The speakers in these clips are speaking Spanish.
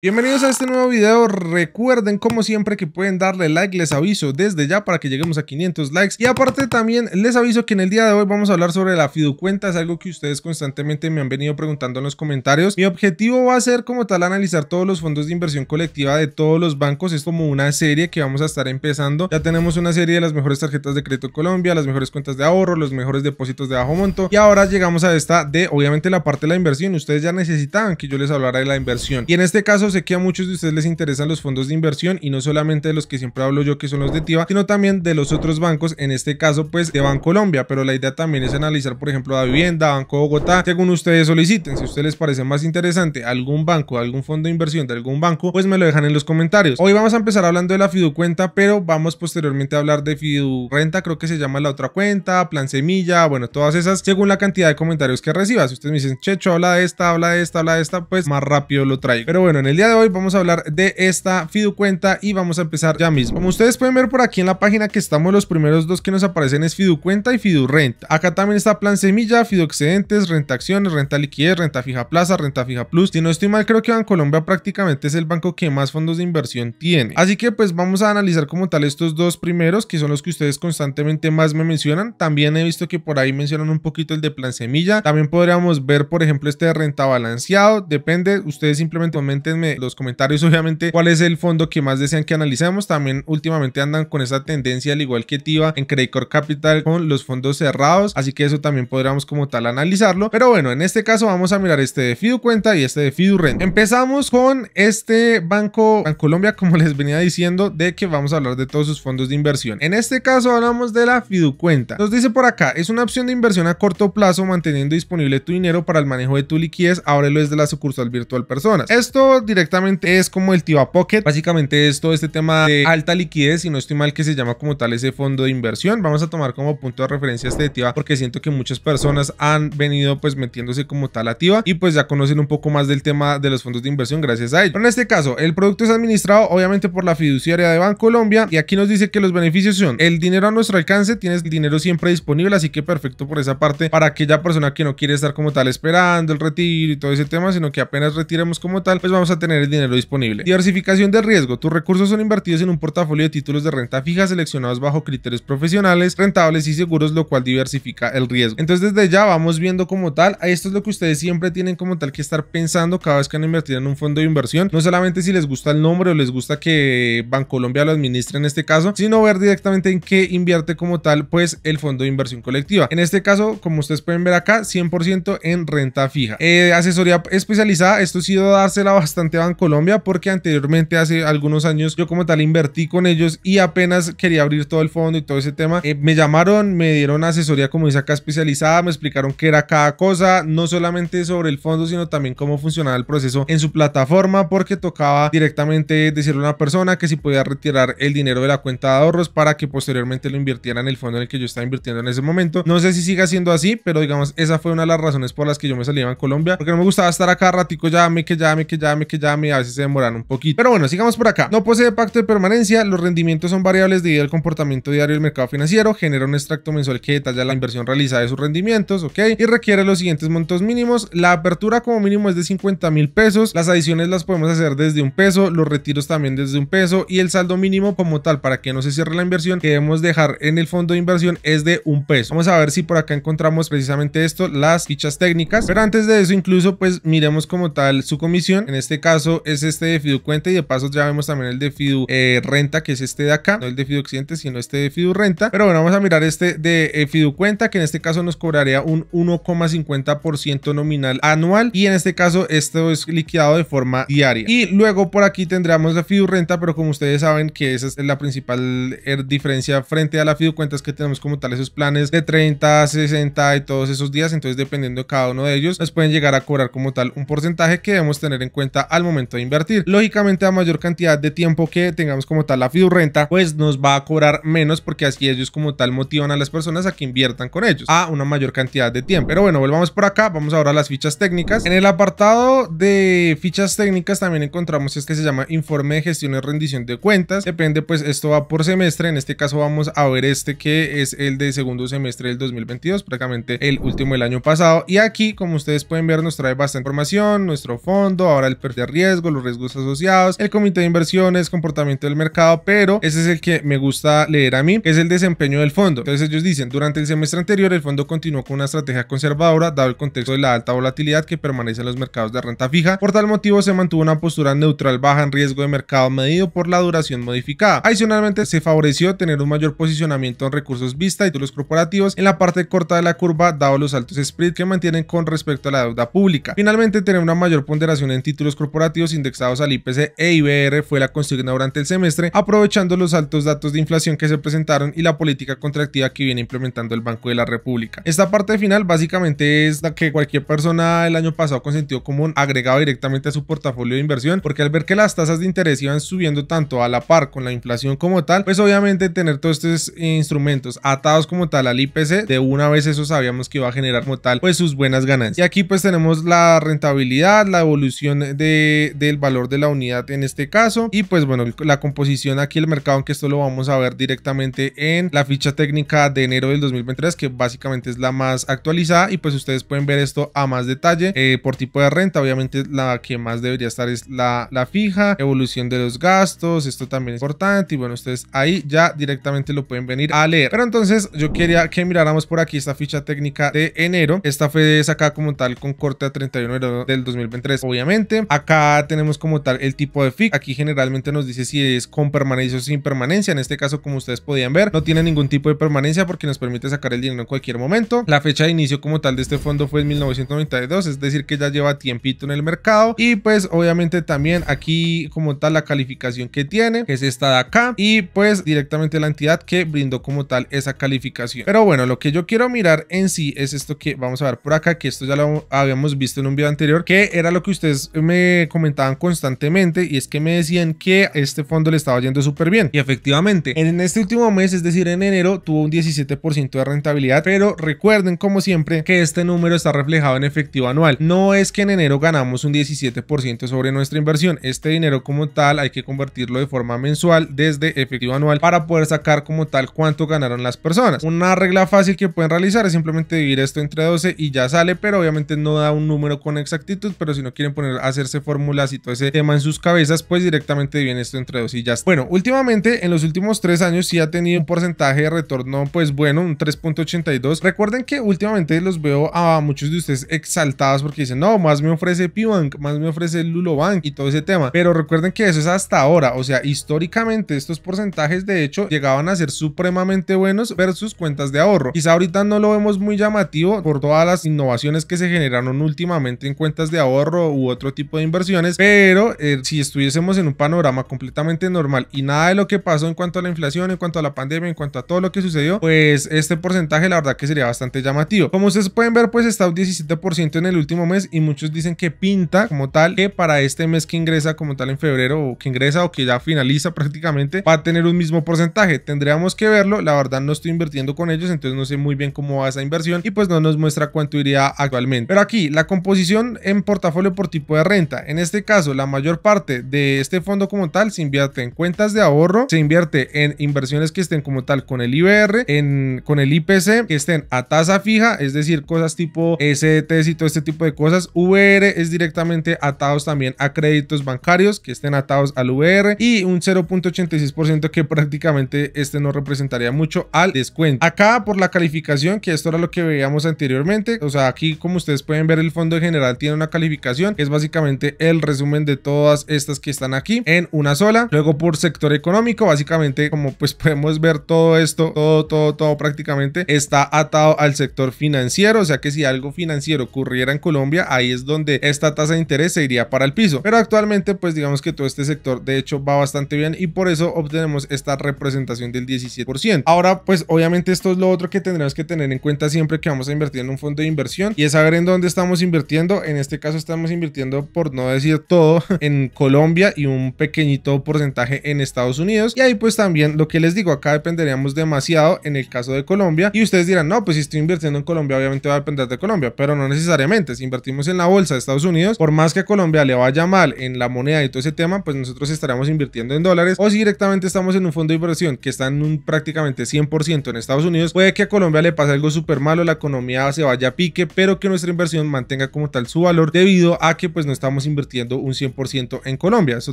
Bienvenidos a este nuevo video, recuerden como siempre que pueden darle like, les aviso desde ya para que lleguemos a 500 likes y aparte también les aviso que en el día de hoy vamos a hablar sobre la fiducuenta, es algo que ustedes constantemente me han venido preguntando en los comentarios, mi objetivo va a ser como tal analizar todos los fondos de inversión colectiva de todos los bancos, es como una serie que vamos a estar empezando, ya tenemos una serie de las mejores tarjetas de crédito Colombia, las mejores cuentas de ahorro, los mejores depósitos de bajo monto y ahora llegamos a esta de obviamente la parte de la inversión, ustedes ya necesitaban que yo les hablara de la inversión y en este caso sé que a muchos de ustedes les interesan los fondos de inversión y no solamente de los que siempre hablo yo que son los de Tiva, sino también de los otros bancos, en este caso pues de Banco Colombia, pero la idea también es analizar por ejemplo la vivienda, Banco Bogotá, según ustedes soliciten, si a ustedes les parece más interesante algún banco, algún fondo de inversión de algún banco, pues me lo dejan en los comentarios. Hoy vamos a empezar hablando de la Fidu cuenta, pero vamos posteriormente a hablar de Fidu renta, creo que se llama la otra cuenta, plan semilla, bueno, todas esas, según la cantidad de comentarios que reciba. Si ustedes me dicen, Checho, habla esta, habla de esta, habla de esta, pues más rápido lo traigo. Pero bueno, en el día de hoy vamos a hablar de esta FiduCuenta y vamos a empezar ya mismo. Como ustedes pueden ver por aquí en la página que estamos, los primeros dos que nos aparecen es FiduCuenta y FiduRent. Acá también está Plan Semilla, excedentes, Renta Acciones, Renta Liquidez, Renta Fija Plaza, Renta Fija Plus. Si no estoy mal, creo que Bancolombia prácticamente es el banco que más fondos de inversión tiene. Así que pues vamos a analizar como tal estos dos primeros que son los que ustedes constantemente más me mencionan. También he visto que por ahí mencionan un poquito el de Plan Semilla. También podríamos ver, por ejemplo, este de Renta Balanceado. Depende, ustedes simplemente comentenme los comentarios, obviamente, cuál es el fondo que más desean que analicemos. También últimamente andan con esa tendencia, al igual que TIVA, en Credit Capital con los fondos cerrados. Así que eso también podríamos como tal analizarlo. Pero bueno, en este caso vamos a mirar este de Fidu Cuenta y este de Fidu Empezamos con este banco en Colombia, como les venía diciendo, de que vamos a hablar de todos sus fondos de inversión. En este caso hablamos de la Fidu Cuenta. Nos dice por acá, es una opción de inversión a corto plazo manteniendo disponible tu dinero para el manejo de tu liquidez. Ahora lo es de la sucursal virtual personas. Esto directamente es como el TIVA Pocket. Básicamente es todo este tema de alta liquidez, y no estoy mal que se llama como tal ese fondo de inversión. Vamos a tomar como punto de referencia este TIVA porque siento que muchas personas han venido pues metiéndose como tal a TIVA y pues ya conocen un poco más del tema de los fondos de inversión gracias a él. Pero en este caso, el producto es administrado obviamente por la fiduciaria de Banco Colombia y aquí nos dice que los beneficios son el dinero a nuestro alcance, tienes el dinero siempre disponible, así que perfecto por esa parte para aquella persona que no quiere estar como tal esperando el retiro y todo ese tema, sino que apenas retiremos como tal, pues vamos a tener tener el dinero disponible. Diversificación de riesgo. Tus recursos son invertidos en un portafolio de títulos de renta fija seleccionados bajo criterios profesionales, rentables y seguros, lo cual diversifica el riesgo. Entonces desde ya vamos viendo como tal, esto es lo que ustedes siempre tienen como tal que estar pensando cada vez que han invertido en un fondo de inversión, no solamente si les gusta el nombre o les gusta que Bancolombia lo administre en este caso, sino ver directamente en qué invierte como tal pues el fondo de inversión colectiva. En este caso, como ustedes pueden ver acá, 100% en renta fija. Eh, asesoría especializada, esto ha sido dársela bastante en Colombia porque anteriormente hace algunos años yo como tal invertí con ellos y apenas quería abrir todo el fondo y todo ese tema. Eh, me llamaron, me dieron asesoría como dice acá especializada, me explicaron qué era cada cosa, no solamente sobre el fondo sino también cómo funcionaba el proceso en su plataforma porque tocaba directamente decirle a una persona que si podía retirar el dinero de la cuenta de ahorros para que posteriormente lo invirtiera en el fondo en el que yo estaba invirtiendo en ese momento. No sé si siga siendo así, pero digamos esa fue una de las razones por las que yo me salía en Colombia porque no me gustaba estar acá ratico me que me que me que ya a veces se demoran un poquito. Pero bueno, sigamos por acá. No posee pacto de permanencia, los rendimientos son variables debido al comportamiento diario del mercado financiero, genera un extracto mensual que detalla la inversión realizada de sus rendimientos, ok, y requiere los siguientes montos mínimos. La apertura como mínimo es de 50 mil pesos, las adiciones las podemos hacer desde un peso, los retiros también desde un peso y el saldo mínimo como tal para que no se cierre la inversión que debemos dejar en el fondo de inversión es de un peso. Vamos a ver si por acá encontramos precisamente esto, las fichas técnicas, pero antes de eso incluso pues miremos como tal su comisión, en este caso es este de Fidu Cuenta y de paso ya vemos también el de Fidu eh, Renta, que es este de acá, no el de Fidu Occidente, sino este de Fidu Renta. Pero bueno, vamos a mirar este de eh, Fidu Cuenta, que en este caso nos cobraría un 1,50% nominal anual y en este caso esto es liquidado de forma diaria. Y luego por aquí tendríamos la Fidu Renta, pero como ustedes saben que esa es la principal eh, diferencia frente a la Fidu Cuenta es que tenemos como tal esos planes de 30, 60 y todos esos días, entonces dependiendo de cada uno de ellos nos pueden llegar a cobrar como tal un porcentaje que debemos tener en cuenta al momento de invertir. Lógicamente, a mayor cantidad de tiempo que tengamos como tal la renta pues nos va a cobrar menos porque así ellos como tal motivan a las personas a que inviertan con ellos a una mayor cantidad de tiempo. Pero bueno, volvamos por acá, vamos ahora a las fichas técnicas. En el apartado de fichas técnicas también encontramos es este que se llama informe de gestión y rendición de cuentas. Depende, pues esto va por semestre. En este caso vamos a ver este que es el de segundo semestre del 2022, prácticamente el último del año pasado. Y aquí, como ustedes pueden ver, nos trae bastante información, nuestro fondo, ahora el perfil riesgo, los riesgos asociados, el comité de inversiones, comportamiento del mercado, pero ese es el que me gusta leer a mí, es el desempeño del fondo. Entonces ellos dicen, durante el semestre anterior el fondo continuó con una estrategia conservadora, dado el contexto de la alta volatilidad que permanece en los mercados de renta fija. Por tal motivo se mantuvo una postura neutral baja en riesgo de mercado medido por la duración modificada. Adicionalmente se favoreció tener un mayor posicionamiento en recursos vista y títulos corporativos en la parte corta de la curva, dado los altos spreads que mantienen con respecto a la deuda pública. Finalmente tener una mayor ponderación en títulos corporativos indexados al IPC e IBR fue la consigna durante el semestre, aprovechando los altos datos de inflación que se presentaron y la política contractiva que viene implementando el Banco de la República. Esta parte final básicamente es la que cualquier persona el año pasado consentió como común agregaba directamente a su portafolio de inversión, porque al ver que las tasas de interés iban subiendo tanto a la par con la inflación como tal, pues obviamente tener todos estos instrumentos atados como tal al IPC, de una vez eso sabíamos que iba a generar como tal pues sus buenas ganancias. Y aquí pues tenemos la rentabilidad, la evolución de del valor de la unidad en este caso. Y pues bueno, la composición aquí el mercado, aunque esto lo vamos a ver directamente en la ficha técnica de enero del 2023, que básicamente es la más actualizada. Y pues ustedes pueden ver esto a más detalle eh, por tipo de renta. Obviamente la que más debería estar es la, la fija, evolución de los gastos, esto también es importante. Y bueno, ustedes ahí ya directamente lo pueden venir a leer. Pero entonces yo quería que miráramos por aquí esta ficha técnica de enero. Esta fue sacada como tal con corte a 31 de enero del 2023, obviamente. Acá tenemos como tal el tipo de FIC Aquí generalmente nos dice si es con permanencia o sin permanencia. En este caso, como ustedes podían ver, no tiene ningún tipo de permanencia porque nos permite sacar el dinero en cualquier momento. La fecha de inicio como tal de este fondo fue en 1992, es decir que ya lleva tiempito en el mercado. Y pues obviamente también aquí como tal la calificación que tiene, que es esta de acá. Y pues directamente la entidad que brindó como tal esa calificación. Pero bueno, lo que yo quiero mirar en sí es esto que vamos a ver por acá, que esto ya lo habíamos visto en un video anterior, que era lo que ustedes me comentaban constantemente y es que me decían que este fondo le estaba yendo súper bien. Y efectivamente, en este último mes, es decir, en enero, tuvo un 17% de rentabilidad, pero recuerden como siempre que este número está reflejado en efectivo anual. No es que en enero ganamos un 17% sobre nuestra inversión. Este dinero como tal hay que convertirlo de forma mensual desde efectivo anual para poder sacar como tal cuánto ganaron las personas. Una regla fácil que pueden realizar es simplemente dividir esto entre 12 y ya sale, pero obviamente no da un número con exactitud, pero si no quieren poner hacerse forma y todo ese tema en sus cabezas, pues directamente viene esto entre dos está. Bueno, últimamente, en los últimos tres años, sí ha tenido un porcentaje de retorno, pues bueno, un 3.82. Recuerden que últimamente los veo a muchos de ustedes exaltados porque dicen, no, más me ofrece Pibank, más me ofrece Lulobank y todo ese tema. Pero recuerden que eso es hasta ahora, o sea, históricamente estos porcentajes de hecho llegaban a ser supremamente buenos versus cuentas de ahorro. Quizá ahorita no lo vemos muy llamativo por todas las innovaciones que se generaron últimamente en cuentas de ahorro u otro tipo de inversión pero eh, si estuviésemos en un panorama completamente normal y nada de lo que pasó en cuanto a la inflación, en cuanto a la pandemia, en cuanto a todo lo que sucedió, pues este porcentaje la verdad que sería bastante llamativo. Como ustedes pueden ver, pues está un 17% en el último mes y muchos dicen que pinta como tal que para este mes que ingresa como tal en febrero o que ingresa o que ya finaliza prácticamente va a tener un mismo porcentaje. Tendríamos que verlo, la verdad no estoy invirtiendo con ellos, entonces no sé muy bien cómo va esa inversión y pues no nos muestra cuánto iría actualmente. Pero aquí la composición en portafolio por tipo de renta. En este caso, la mayor parte de este fondo como tal se invierte en cuentas de ahorro, se invierte en inversiones que estén como tal con el IBR, en, con el IPC, que estén a tasa fija, es decir, cosas tipo SDTs y todo este tipo de cosas. VR es directamente atados también a créditos bancarios que estén atados al VR y un 0.86% que prácticamente este no representaría mucho al descuento. Acá por la calificación, que esto era lo que veíamos anteriormente, o sea, aquí como ustedes pueden ver el fondo en general tiene una calificación es básicamente el resumen de todas estas que están aquí en una sola. Luego por sector económico, básicamente como pues podemos ver todo esto, todo, todo, todo prácticamente está atado al sector financiero. O sea que si algo financiero ocurriera en Colombia, ahí es donde esta tasa de interés se iría para el piso. Pero actualmente pues digamos que todo este sector de hecho va bastante bien y por eso obtenemos esta representación del 17%. Ahora pues obviamente esto es lo otro que tendremos que tener en cuenta siempre que vamos a invertir en un fondo de inversión y es saber en dónde estamos invirtiendo. En este caso estamos invirtiendo por no a decir todo, en Colombia y un pequeñito porcentaje en Estados Unidos. Y ahí pues también lo que les digo, acá dependeríamos demasiado en el caso de Colombia. Y ustedes dirán, no, pues si estoy invirtiendo en Colombia, obviamente va a depender de Colombia, pero no necesariamente. Si invertimos en la bolsa de Estados Unidos, por más que a Colombia le vaya mal en la moneda y todo ese tema, pues nosotros estaremos invirtiendo en dólares. O si directamente estamos en un fondo de inversión que está en un prácticamente 100% en Estados Unidos, puede que a Colombia le pase algo súper malo, la economía se vaya a pique, pero que nuestra inversión mantenga como tal su valor debido a que pues no estamos invirtiendo invirtiendo un 100% en Colombia. Eso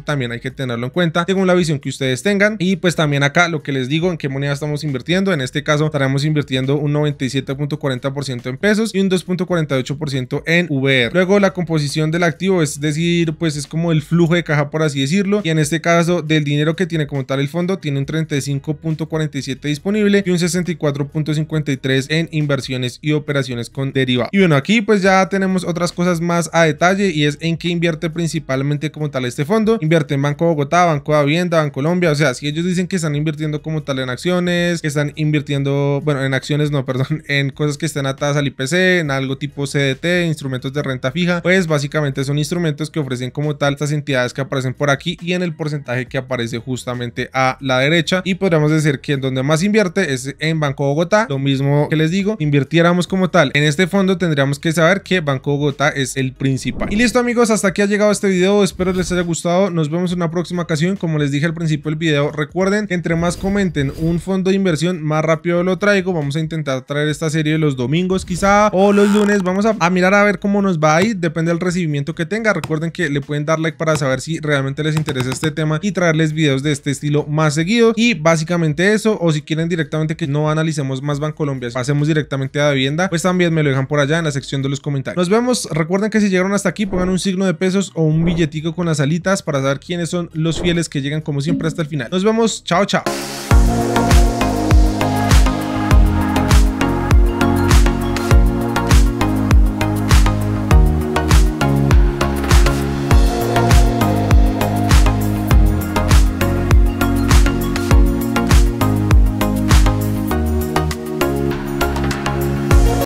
también hay que tenerlo en cuenta según la visión que ustedes tengan. Y pues también acá lo que les digo, en qué moneda estamos invirtiendo. En este caso estaremos invirtiendo un 97.40% en pesos y un 2.48% en VR. Luego la composición del activo, es decir, pues es como el flujo de caja por así decirlo. Y en este caso del dinero que tiene como tal el fondo, tiene un 35.47 disponible y un 64.53 en inversiones y operaciones con deriva. Y bueno, aquí pues ya tenemos otras cosas más a detalle y es en qué invierte principalmente como tal este fondo. Invierte en Banco Bogotá, Banco de vivienda Banco Colombia. O sea, si ellos dicen que están invirtiendo como tal en acciones, que están invirtiendo, bueno, en acciones no, perdón, en cosas que estén atadas al IPC, en algo tipo CDT, instrumentos de renta fija, pues básicamente son instrumentos que ofrecen como tal estas entidades que aparecen por aquí y en el porcentaje que aparece justamente a la derecha. Y podríamos decir que en donde más invierte es en Banco Bogotá. Lo mismo que les digo, invirtiéramos como tal en este fondo, tendríamos que saber que Banco Bogotá es el principal. Y listo amigos, hasta aquí ha llegado este video, espero les haya gustado, nos vemos en una próxima ocasión, como les dije al principio del video, recuerden entre más comenten un fondo de inversión, más rápido lo traigo, vamos a intentar traer esta serie los domingos quizá, o los lunes, vamos a, mirar a ver cómo nos va ahí, depende del recibimiento que tenga, recuerden que le pueden dar like para saber si realmente les interesa este tema y traerles videos de este estilo más seguido, y básicamente eso, o si quieren directamente que no analicemos más Bancolombia, pasemos directamente a vivienda, pues también me lo dejan por allá en la sección de los comentarios. Nos vemos, recuerden que si llegaron hasta aquí, pongan un signo de peso o un billetico con las alitas para saber quiénes son los fieles que llegan como siempre hasta el final. Nos vemos, chao, chao.